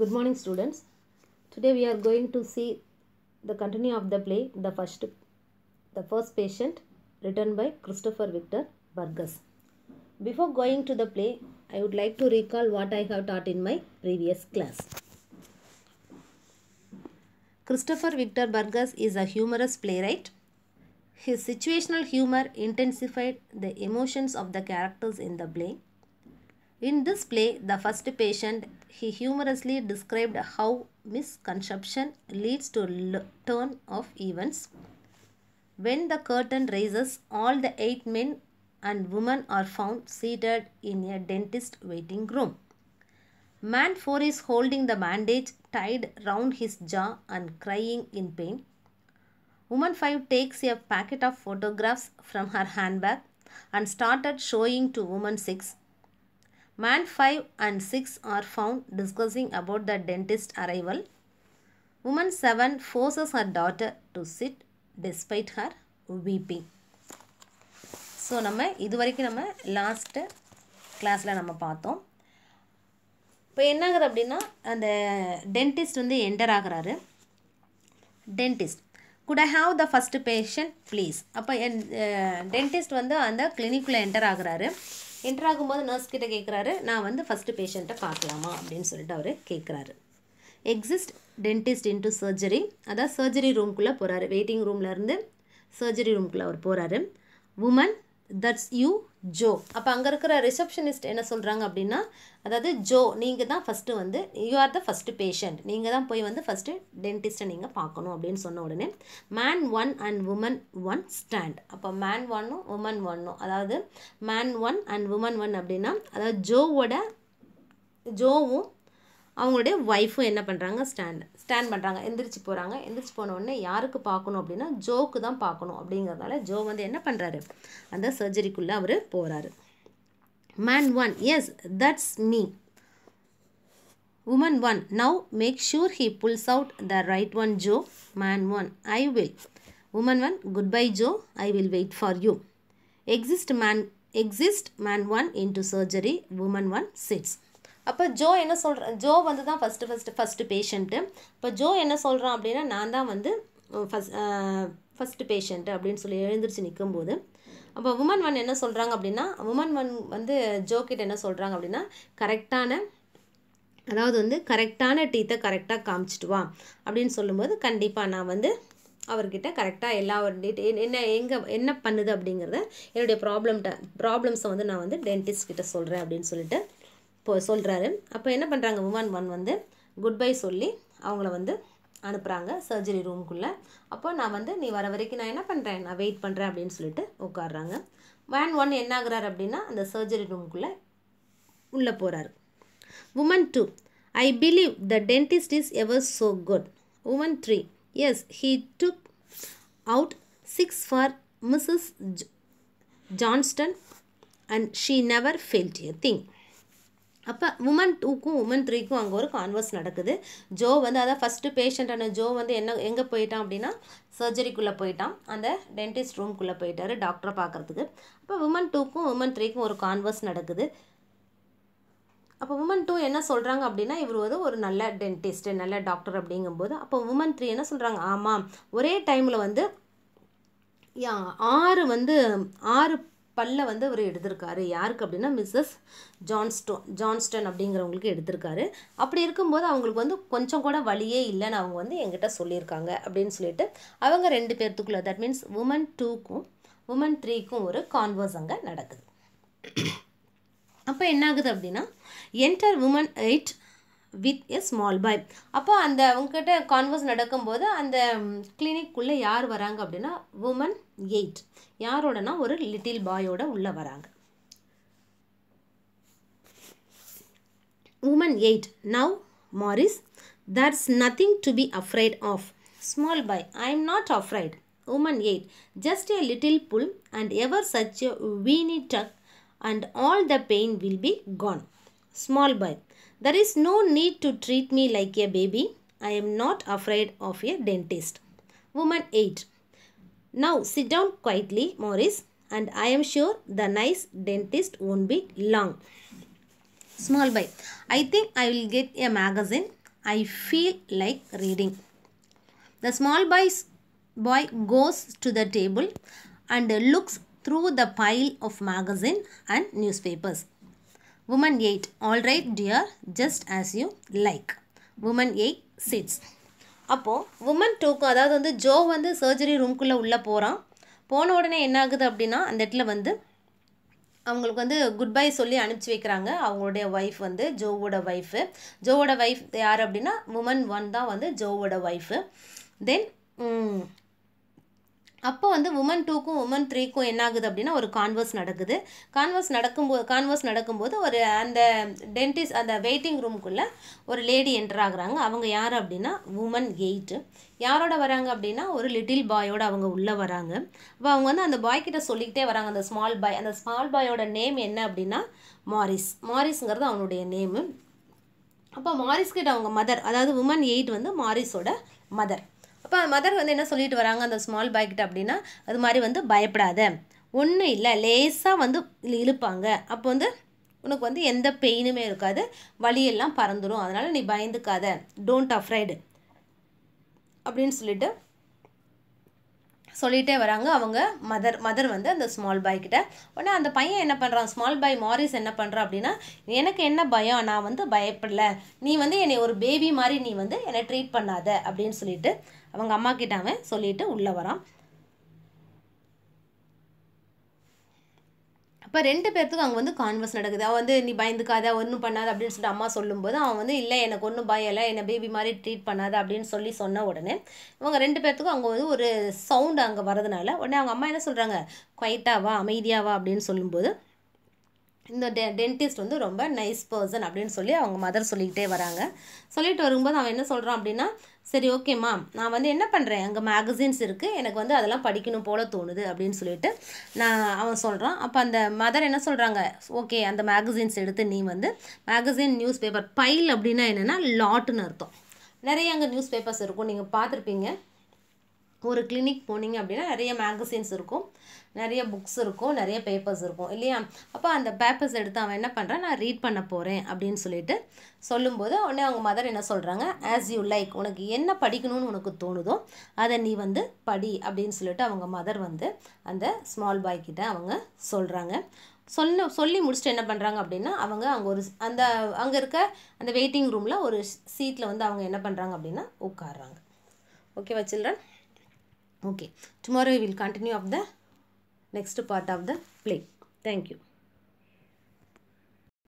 Good morning students. Today we are going to see the continue of the play The First The First Patient written by Christopher Victor Burgess. Before going to the play, I would like to recall what I have taught in my previous class. Christopher Victor Burgess is a humorous playwright. His situational humor intensified the emotions of the characters in the play in this play, the first patient, he humorously described how misconception leads to turn of events. When the curtain raises, all the eight men and women are found seated in a dentist waiting room. Man 4 is holding the bandage tied round his jaw and crying in pain. Woman 5 takes a packet of photographs from her handbag and started showing to woman 6 man five and six are found discussing about the dentist arrival woman seven forces her daughter to sit despite her weeping. So நம்ம இதுவரைக்கும் நம்ம last கிளாஸில் நம்ம பார்த்தோம் இப்போ என்னாகுது அப்படின்னா அந்த டென்டிஸ்ட் வந்து என்டர் ஆகிறாரு dentist good I have the first patient please அப்போ என் டென்டிஸ்ட் வந்து அந்த கிளினிக்கில் என்டர் ஆகுறாரு என்டர் ஆகும்போது நர்ஸ் கிட்ட கேட்குறாரு நான் வந்து ஃபஸ்ட்டு பேஷண்ட்டை பார்க்கலாமா அப்படின்னு சொல்லிட்டு அவர் கேட்குறாரு எக்ஸிஸ்ட் டென்டிஸ்ட் இன்ட்டு சர்ஜரி அதான் சர்ஜரி ரூம்குள்ளே போகிறாரு வெயிட்டிங் ரூம்லேருந்து சர்ஜரி ரூம்குள்ளே அவர் போகிறாரு உமன் தட்ஸ் யூ ஜோ அப்போ அங்கே இருக்கிற ரிசப்ஷனிஸ்ட் என்ன சொல்கிறாங்க அப்படின்னா அதாவது ஜோ நீங்கள் தான் ஃபஸ்ட்டு வந்து you are the first patient நீங்கள் தான் போய் வந்து ஃபஸ்ட்டு டென்டிஸ்ட்டை நீங்கள் பார்க்கணும் அப்படின்னு சொன்ன உடனே man one and woman one stand அப்போ மேன் ஒன்னும் உமன் ஒன்னும் அதாவது man one and woman one அப்படின்னா அதாவது ஜோவோட ஜோவும் அவங்களுடைய ஒய்ஃபும் என்ன பண்ணுறாங்க ஸ்டாண்ட் ஸ்டாண்ட் பண்ணுறாங்க எந்திரிச்சு போகிறாங்க எந்திரிச்சு உடனே யாருக்கு பார்க்கணும் அப்படின்னா ஜோக்கு தான் பார்க்கணும் அப்படிங்கிறதால ஜோ வந்து என்ன பண்ணுறாரு அந்த சர்ஜரிக்குள்ளே அவர் போகிறாரு man one yes that's me woman one now make sure he pulls out the right one Joe man one I will woman one good bye Joe I will wait for you exits man exits man one into surgery woman one sits அப்போ Joe என்ன சொல்கிற Joe வந்து தான் first first first patient இப்போ Joe என்ன சொல்கிறான் அப்படின்னா நான் தான் வந்து ஃபஸ்ட் ஃபஸ்ட்டு பேஷண்ட்டு அப்படின்னு சொல்லி எழுந்திரிச்சு நிற்கும்போது அப்போ உமன் ஒன் என்ன சொல்கிறாங்க அப்படின்னா உமன் ஒன் வந்து ஜோக்கிட்ட என்ன சொல்கிறாங்க அப்படின்னா கரெக்டான அதாவது வந்து கரெக்டான டீத்தை கரெக்டாக காமிச்சிட்டு வா அப்படின்னு சொல்லும்போது கண்டிப்பாக நான் வந்து அவர்கிட்ட கரெக்டாக எல்லா டீட்டெ என்ன எங்கே என்ன பண்ணுது அப்படிங்கிறத என்னுடைய ப்ராப்ளம்கிட்ட ப்ராப்ளம்ஸை வந்து நான் வந்து டென்டிஸ்ட் கிட்ட சொல்கிறேன் அப்படின்னு சொல்லிட்டு இப்போ சொல்கிறாரு அப்போ என்ன பண்ணுறாங்க உமன் ஒன் வந்து குட் பை சொல்லி அவங்கள வந்து அனுப்புகிறாங்க சர்ஜரி ரூம்குள்ளே அப்போ நான் வந்து நீ வர வரைக்கும் நான் என்ன பண்ணுறேன் நான் வெயிட் பண்ணுறேன் அப்படின்னு சொல்லிட்டு உட்காடுறாங்க வேன் ஒன் என்ன ஆகுறாரு அப்படின்னா அந்த சர்ஜரி ரூம்குள்ளே உள்ளே போகிறாரு woman two I believe the dentist is ever so good woman three yes he took out six for Mrs Johnston and she never failed a thing அப்போ உமன் டூக்கும் உமன் த்ரீக்கும் அங்கே ஒரு கான்வர்ஸ் நடக்குது ஜோ வந்து அதான் ஃபஸ்ட்டு பேஷண்ட்டான ஜோ வந்து என்ன எங்கே போயிட்டான் அப்படின்னா சர்ஜரிக்குள்ளே போயிட்டான் அந்த டென்டிஸ்ட் ரூம்குள்ளே போயிட்டார் டாக்டரை பார்க்குறதுக்கு அப்போ உமன் டூக்கும் உமன் த்ரீக்கும் ஒரு கான்வர்ஸ் நடக்குது அப்போ உமன் டூ என்ன சொல்கிறாங்க அப்படின்னா இவர் வந்து ஒரு நல்ல டென்டிஸ்ட் நல்ல டாக்டர் அப்படிங்கும்போது அப்போ உமன் த்ரீ என்ன சொல்கிறாங்க ஆமாம் ஒரே டைமில் வந்து ஆறு வந்து ஆறு பல்ல வந்து அவர் எடுத்திருக்காரு யாருக்கு அப்படின்னா மிஸ்ஸஸ் ஜான்ஸ்டோன் ஜான்ஸ்டன் அப்படிங்கிறவங்களுக்கு எடுத்திருக்காரு அப்படி இருக்கும்போது அவங்களுக்கு வந்து கொஞ்சம் கூட வழியே இல்லைன்னு அவங்க வந்து எங்கிட்ட சொல்லியிருக்காங்க அப்படின்னு சொல்லிட்டு அவங்க ரெண்டு பேர்த்துக்குள்ளே தட் மீன்ஸ் உமன் டூக்கும் உமன் த்ரீக்கும் ஒரு கான்வர்ஸ் அங்கே நடக்குது அப்போ என்ன ஆகுது அப்படின்னா enter woman eight with a small boy அப்போ அந்த அவங்ககிட்ட கான்வர்ஸ் நடக்கும்போது அந்த கிளினிக்குள்ளே யார் வராங்க அப்படின்னா உமன் எயிட் யாரோடனா ஒரு லிட்டில் பாயோட உள்ளே வராங்க woman said now Morris that's nothing to be afraid of small boy I am not afraid woman said just a little pull and ever such weeny tug and all the pain will be gone small boy. There is no need to treat me like a baby. I am not afraid of a dentist. Woman 8. Now sit down quietly, Morris, and I am sure the nice dentist won't be long. Small boy. I think I will get a magazine. I feel like reading. The small boy's boy goes to the table and looks through the pile of magazine and newspapers. Woman eight all right dear just as you like woman 8 sits அப்போது woman டூக்கு அதாவது வந்து Joe வந்து surgery ரூம்குள்ளே உள்ளே போகிறான் போன உடனே என்ன ஆகுது அப்படின்னா அந்த இடத்துல வந்து அவங்களுக்கு வந்து குட் பை சொல்லி அனுப்பிச்சி வைக்கிறாங்க அவங்களுடைய ஒய்ஃப் வந்து ஜோவோட ஒய்ஃபு ஜோவோட ஒய்ஃப் யார் அப்படின்னா உமன் ஒன் தான் வந்து ஜோவோட ஒய்ஃபு தென் அப்போ வந்து உமன் டூக்கும் உமன் த்ரீக்கும் என்ன ஆகுது அப்படின்னா ஒரு கான்வர்ஸ் நடக்குது கான்வர்ஸ் நடக்கும்போது கான்வர்ஸ் நடக்கும்போது ஒரு அந்த டென்டிஸ்ட் அந்த வெயிட்டிங் ரூம்குள்ளே ஒரு லேடி என்டர் ஆகுறாங்க அவங்க யார் அப்படின்னா உமன் எயிட்டு யாரோட வராங்க அப்படின்னா ஒரு லிட்டில் பாயோட அவங்க உள்ளே வராங்க அப்போ அவங்க வந்து அந்த பாய்கிட்ட சொல்லிக்கிட்டே வராங்க அந்த ஸ்மால் பாய் அந்த ஸ்மால் பாயோட நேம் என்ன அப்படின்னா மாரிஸ் மாரிஸ்ங்கிறது அவனுடைய நேமு அப்போ மாரிஸ்கிட்ட அவங்க மதர் அதாவது உமன் எயிட் வந்து மாரிஸோட மதர் அப்போ மதர் வந்து என்ன சொல்லிட்டு வராங்க அந்த ஸ்மால் பாய்கிட்ட அப்படின்னா அது மாதிரி வந்து பயப்படாத ஒன்றும் இல்லை லேசாக வந்து இழுப்பாங்க அப்போ வந்து உனக்கு வந்து எந்த பெயினுமே இருக்காது வழியெல்லாம் பறந்துடும் அதனால் நீ பயந்துக்காத டோன்ட் அஃப்ரைடு அப்படின்னு சொல்லிட்டு சொல்லிகிட்டே வராங்க அவங்க மதர் மதர் வந்து அந்த ஸ்மால் பாய் கிட்ட உடனே அந்த பையன் என்ன பண்ணுறான் ஸ்மால் பாய் மாரிஸ் என்ன பண்ணுறான் அப்படின்னா எனக்கு என்ன பயம் நான் வந்து பயப்படல நீ வந்து என்னை ஒரு பேபி மாதிரி நீ வந்து என்னை ட்ரீட் பண்ணாத அப்படின்னு சொல்லிட்டு அவங்க அம்மா கிட்ட அவன் சொல்லிட்டு உள்ளே வரான் இப்போ ரெண்டு பேர்த்துக்கும் அவங்க வந்து கான்வர்ஸ் நடக்குது அவன் வந்து நீ பயந்துக்காத ஒன்றும் பண்ணாத அப்படின்னு சொல்லிட்டு அம்மா சொல்லும்போது அவன் வந்து இல்லை எனக்கு ஒன்றும் பயம் இல்லை என்னை பேபி மாதிரி ட்ரீட் பண்ணாத அப்படின்னு சொல்லி சொன்ன உடனே இவங்க ரெண்டு பேர்த்துக்கும் அவங்க வந்து ஒரு சவுண்ட் அங்கே வரதுனால உடனே அவங்க அம்மா என்ன சொல்கிறாங்க குவைட்டாவா அமைதியாவா அப்படின்னு சொல்லும்போது இந்த டெ டென்டிஸ்ட் வந்து ரொம்ப நைஸ் பர்சன் அப்படின்னு சொல்லி அவங்க மதர் சொல்லிக்கிட்டே வராங்க சொல்லிட்டு வரும்போது அவன் என்ன சொல்கிறான் அப்படின்னா சரி ஓகேம்மா நான் வந்து என்ன பண்ணுறேன் அங்கே மேகசின்ஸ் இருக்குது எனக்கு வந்து அதெல்லாம் படிக்கணும் போல் தோணுது அப்படின்னு சொல்லிட்டு நான் அவன் சொல்கிறான் அப்போ அந்த மதர் என்ன சொல்கிறாங்க ஓகே அந்த மேகசின்ஸ் எடுத்து நீ வந்து மேகசின் நியூஸ் பேப்பர் பைல் அப்படின்னா என்னென்னா லாட்டுன்னு அர்த்தம் நிறைய அங்கே நியூஸ் பேப்பர்ஸ் இருக்கும் நீங்கள் பார்த்துருப்பீங்க ஒரு கிளினிக் போனீங்க அப்படின்னா நிறைய மேகசின்ஸ் இருக்கும் நிறைய புக்ஸ் இருக்கும் நிறைய பேப்பர்ஸ் இருக்கும் இல்லையா அப்போ அந்த பேப்பர்ஸ் எடுத்து அவன் என்ன பண்ணுறான் நான் ரீட் பண்ண போகிறேன் அப்படின்னு சொல்லிட்டு சொல்லும்போது உடனே அவங்க மதர் என்ன சொல்கிறாங்க ஆஸ் யூ லைக் உனக்கு என்ன படிக்கணும்னு உனக்கு தோணுதோ அதை நீ வந்து படி அப்படின்னு சொல்லிட்டு அவங்க மதர் வந்து அந்த ஸ்மால் பாய் கிட்ட அவங்க சொல்கிறாங்க சொன்ன சொல்லி முடிச்சுட்டு என்ன பண்ணுறாங்க அப்படின்னா அவங்க அங்கே ஒரு அந்த அங்கே இருக்க அந்த வெயிட்டிங் ரூமில் ஒரு சீட்டில் வந்து அவங்க என்ன பண்ணுறாங்க அப்படின்னா உட்காடுறாங்க ஓகேவா children okay tomorrow we will continue of the next part of the play thank you